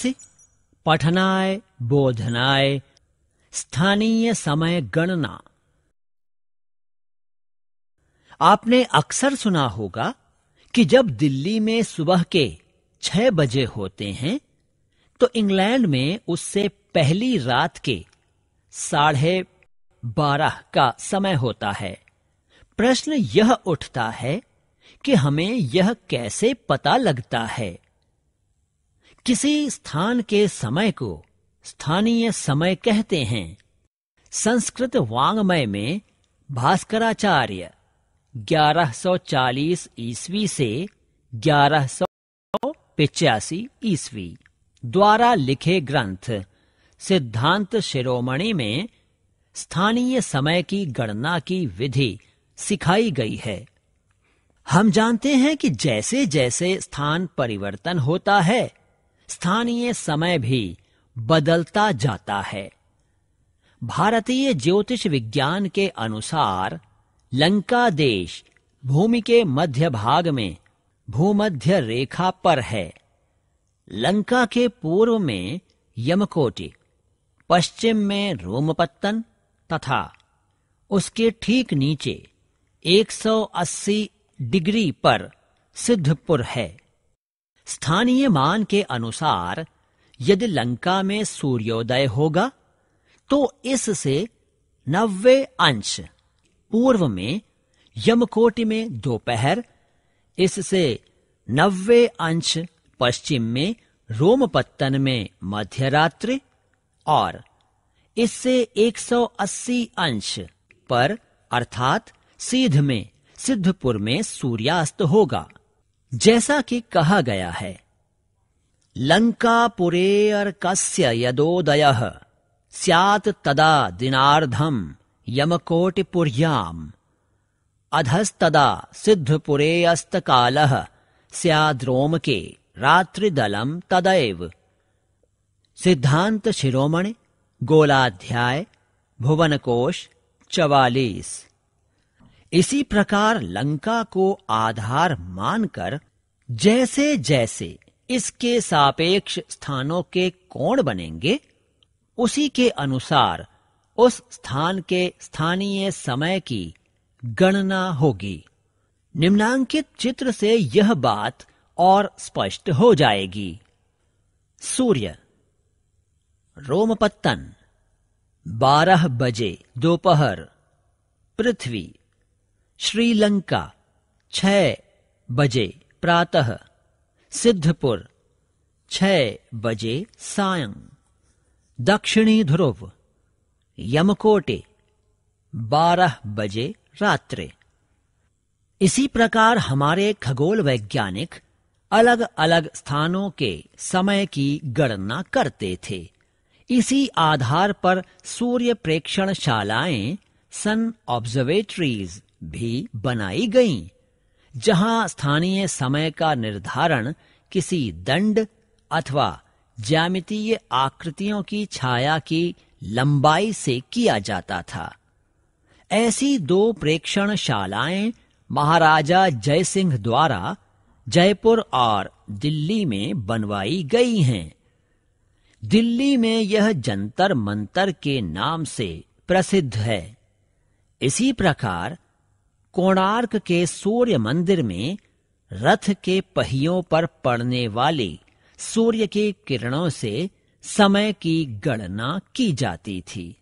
से पठनाय बोधनाय स्थानीय समय गणना आपने अक्सर सुना होगा कि जब दिल्ली में सुबह के छह बजे होते हैं तो इंग्लैंड में उससे पहली रात के साढ़े बारह का समय होता है प्रश्न यह उठता है कि हमें यह कैसे पता लगता है किसी स्थान के समय को स्थानीय समय कहते हैं संस्कृत वांग्मय में भास्कराचार्य 1140 ईस्वी से ग्यारह सौ पिचासी ईस्वी द्वारा लिखे ग्रंथ सिद्धांत शिरोमणि में स्थानीय समय की गणना की विधि सिखाई गई है हम जानते हैं कि जैसे जैसे स्थान परिवर्तन होता है स्थानीय समय भी बदलता जाता है भारतीय ज्योतिष विज्ञान के अनुसार लंका देश भूमि के मध्य भाग में भूमध्य रेखा पर है लंका के पूर्व में यमकोटि पश्चिम में रोमपत्तन तथा उसके ठीक नीचे 180 डिग्री पर सिद्धपुर है स्थानीय मान के अनुसार यदि लंका में सूर्योदय होगा तो इससे नब्बे अंश पूर्व में यमकोटि में दोपहर इससे नब्बे अंश पश्चिम में रोमपत्तन में मध्यरात्रि और इससे 180 अंश पर अर्थात सीध में सिद्धपुर में सूर्यास्त होगा जैसा कि कहा गया है लंका और कस्य यदोदय सियात तदा दिनार्धम यमकोटिपुर्याम अधस्तदा काल स्याद्रोम के रात्रिदलम तदैव सिद्धांत शिरोमणि गोलाध्याय भुवनकोश चवालीस इसी प्रकार लंका को आधार मानकर जैसे जैसे इसके सापेक्ष स्थानों के कोण बनेंगे उसी के अनुसार उस स्थान के स्थानीय समय की गणना होगी निम्नांकित चित्र से यह बात और स्पष्ट हो जाएगी सूर्य रोमपत्तन बारह बजे दोपहर पृथ्वी श्रीलंका छह बजे प्रातः सिद्धपुर छः बजे सायं दक्षिणी ध्रुव यमकोटे बारह बजे रात्रि इसी प्रकार हमारे खगोल वैज्ञानिक अलग अलग स्थानों के समय की गणना करते थे इसी आधार पर सूर्य प्रेक्षण शालाएं सन ऑब्जर्वेटरीज भी बनाई गई जहां स्थानीय समय का निर्धारण किसी दंड अथवा ज्यामितीय आकृतियों की छाया की लंबाई से किया जाता था ऐसी दो प्रेक्षण शालाएं महाराजा जय सिंह द्वारा जयपुर और दिल्ली में बनवाई गई हैं दिल्ली में यह जंतर मंतर के नाम से प्रसिद्ध है इसी प्रकार कोणार्क के सूर्य मंदिर में रथ के पहियों पर पड़ने वाली सूर्य के किरणों से समय की गणना की जाती थी